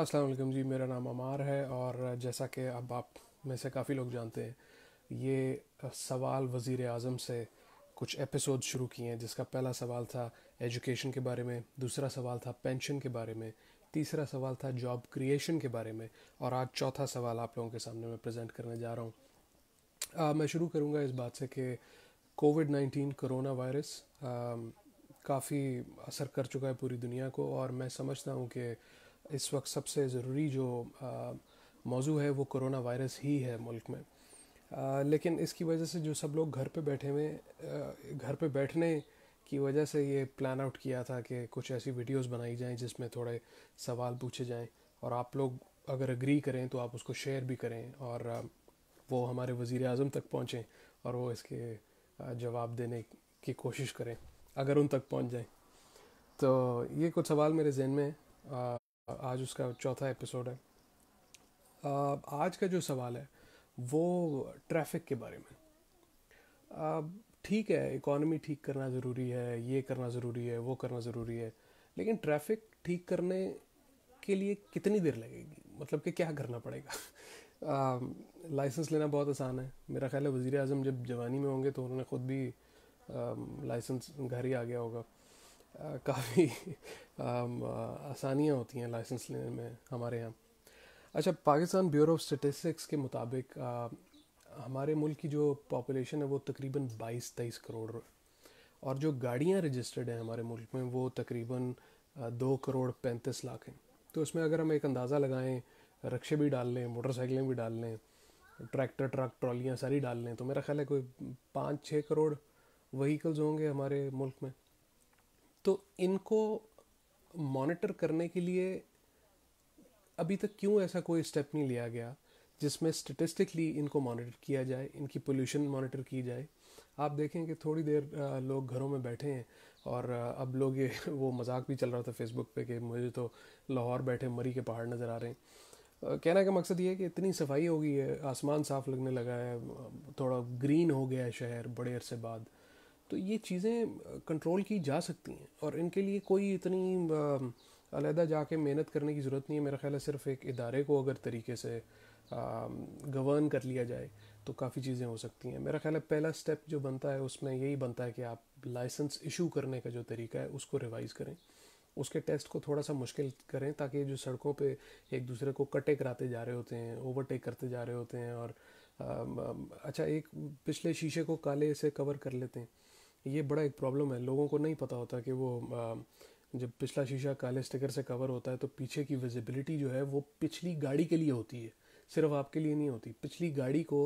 असलम जी मेरा नाम अमार है और जैसा कि अब आप में से काफ़ी लोग जानते हैं ये सवाल वज़ी अजम से कुछ एपिसोड शुरू किए हैं जिसका पहला सवाल था एजुकेशन के बारे में दूसरा सवाल था पेंशन के बारे में तीसरा सवाल था जॉब क्रिएशन के बारे में और आज चौथा सवाल आप लोगों के सामने मैं प्रेजेंट करने जा रहा हूँ मैं शुरू करूँगा इस बात से कि कोविड नाइन्टीन करोना वायरस काफ़ी असर कर चुका है पूरी दुनिया को और मैं समझता हूँ कि इस वक्त सबसे ज़रूरी जो मौजू है वो कोरोना वायरस ही है मुल्क में आ, लेकिन इसकी वजह से जो सब लोग घर पे बैठे हुए घर पे बैठने की वजह से ये प्लान आउट किया था कि कुछ ऐसी वीडियोस बनाई जाएं जिसमें थोड़े सवाल पूछे जाएं और आप लोग अगर अग्री करें तो आप उसको शेयर भी करें और वो हमारे वज़ी अजम तक पहुँचें और वो इसके जवाब देने की कोशिश करें अगर उन तक पहुँच जाएँ तो ये कुछ सवाल मेरे जहन में आज उसका चौथा एपिसोड है आज का जो सवाल है वो ट्रैफिक के बारे में ठीक है इकोनॉमी ठीक करना ज़रूरी है ये करना ज़रूरी है वो करना ज़रूरी है लेकिन ट्रैफिक ठीक करने के लिए कितनी देर लगेगी मतलब कि क्या करना पड़ेगा लाइसेंस लेना बहुत आसान है मेरा ख्याल है वज़ी अजम जब जवानी में होंगे तो उन्होंने ख़ुद भी लाइसेंस घर ही आ गया होगा काफ़ी आसानियाँ होती हैं लाइसेंस लेने में हमारे यहाँ अच्छा पाकिस्तान ब्यूरो ऑफ स्टेटिस्टिक्स के मुताबिक हमारे मुल्क की जो पॉपुलेशन है वो तकरीबन 22 तेईस करोड़ और जो गाड़ियाँ रजिस्टर्ड हैं हमारे मुल्क में वो तकरीबन दो करोड़ पैंतीस लाख हैं तो इसमें अगर हम एक अंदाज़ा लगाएं रक्शे भी डाल लें मोटरसाइकिलें भी डाल लें ट्रैक्टर ट्रक ट्रॉलियाँ सारी डाल लें तो मेरा ख्याल है कोई पाँच छः करोड़ वहीकल्स होंगे हमारे मुल्क में तो इनको मॉनिटर करने के लिए अभी तक क्यों ऐसा कोई स्टेप नहीं लिया गया जिसमें स्टेटिस्टिकली इनको मॉनिटर किया जाए इनकी पोल्यूशन मॉनिटर की जाए आप देखें कि थोड़ी देर लोग घरों में बैठे हैं और अब लोग ये वो मजाक भी चल रहा था फेसबुक पे कि मुझे तो लाहौर बैठे मरी के पहाड़ नज़र आ रहे हैं कहना का मकसद ये है कि इतनी सफाई हो गई है आसमान साफ़ लगने लगा है थोड़ा ग्रीन हो गया है शहर बड़े अरसे बाद तो ये चीज़ें कंट्रोल की जा सकती हैं और इनके लिए कोई इतनी अलहदा जाके मेहनत करने की ज़रूरत नहीं है मेरा ख्याल है सिर्फ एक इदारे को अगर तरीके से गवर्न कर लिया जाए तो काफ़ी चीज़ें हो सकती हैं मेरा ख्याल है पहला स्टेप जो बनता है उसमें यही बनता है कि आप लाइसेंस इशू करने का जो तरीका है उसको रिवाइज़ करें उसके टेस्ट को थोड़ा सा मुश्किल करें ताकि जो सड़कों पे एक दूसरे को कटे कराते जा रहे होते हैं ओवरटेक करते जा रहे होते हैं और अच्छा एक पिछले शीशे को काले से कवर कर लेते हैं ये बड़ा एक प्रॉब्लम है लोगों को नहीं पता होता कि वो आ, जब पिछला शीशा काले स्टिकर से कवर होता है तो पीछे की विजिबिलिटी जो है वो पिछली गाड़ी के लिए होती है सिर्फ आपके लिए नहीं होती पिछली गाड़ी को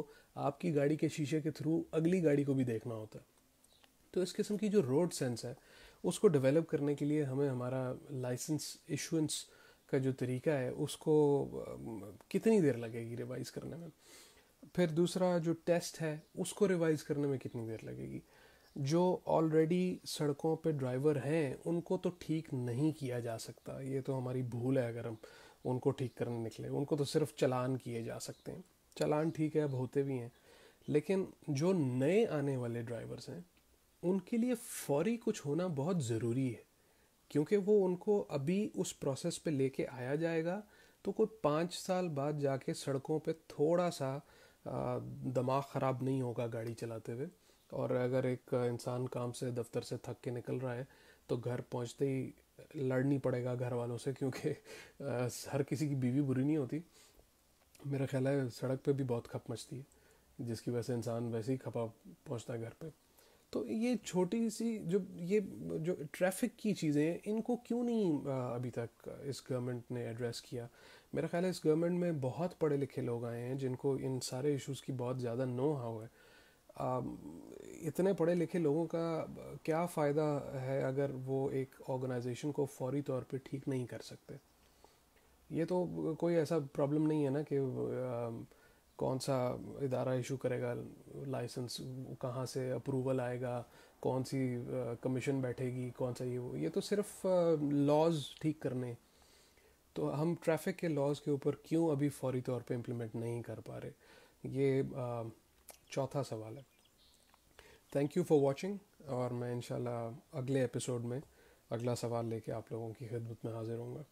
आपकी गाड़ी के शीशे के थ्रू अगली गाड़ी को भी देखना होता है तो इस किस्म की जो रोड सेंस है उसको डेवलप करने के लिए हमें हमारा लाइसेंस इशुंस का जो तरीका है उसको कितनी देर लगेगी रिवाइज़ करने में फिर दूसरा जो टेस्ट है उसको रिवाइज़ करने में कितनी देर लगेगी जो ऑलरेडी सड़कों पे ड्राइवर हैं उनको तो ठीक नहीं किया जा सकता ये तो हमारी भूल है अगर हम उनको ठीक करने निकले उनको तो सिर्फ चलान किए जा सकते हैं चलान ठीक है अब होते भी हैं लेकिन जो नए आने वाले ड्राइवर्स हैं उनके लिए फौरी कुछ होना बहुत ज़रूरी है क्योंकि वो उनको अभी उस प्रोसेस पे लेके आया जाएगा तो कोई पाँच साल बाद जाके सड़कों पे थोड़ा सा दिमाग ख़राब नहीं होगा गाड़ी चलाते हुए और अगर एक इंसान काम से दफ्तर से थक के निकल रहा है तो घर पहुंचते ही लड़नी पड़ेगा घर वालों से क्योंकि हर किसी की बीवी बुरी नहीं होती मेरा ख्याल है सड़क पे भी बहुत खप मचती है जिसकी वजह से इंसान वैसे ही खपा पहुंचता है घर पे तो ये छोटी सी जो ये जो ट्रैफिक की चीज़ें हैं इनको क्यों नहीं अभी तक इस गवर्नमेंट ने एड्रेस किया मेरा ख्याल है इस गवर्नमेंट में बहुत पढ़े लिखे लोग आए हैं जिनको इन सारे इश्यूज़ की बहुत ज़्यादा नो हाउ है इतने पढ़े लिखे लोगों का क्या फ़ायदा है अगर वो एक ऑर्गेनाइजेशन को फौरी तौर पे ठीक नहीं कर सकते ये तो कोई ऐसा प्रॉब्लम नहीं है ना कि कौन सा इदारा इशू करेगा लाइसेंस कहाँ से अप्रूवल आएगा कौन सी कमीशन बैठेगी कौन सा ये वो ये तो सिर्फ लॉज ठीक करने तो हम ट्रैफिक के लॉज के ऊपर क्यों अभी फौरी तौर पे इम्प्लीमेंट नहीं कर पा रहे ये आ, चौथा सवाल है थैंक यू फॉर वॉचिंग और मैं इंशाल्लाह अगले एपिसोड में अगला सवाल लेके आप लोगों की खिदमत में हाजिर हूँगा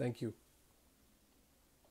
थैंक यू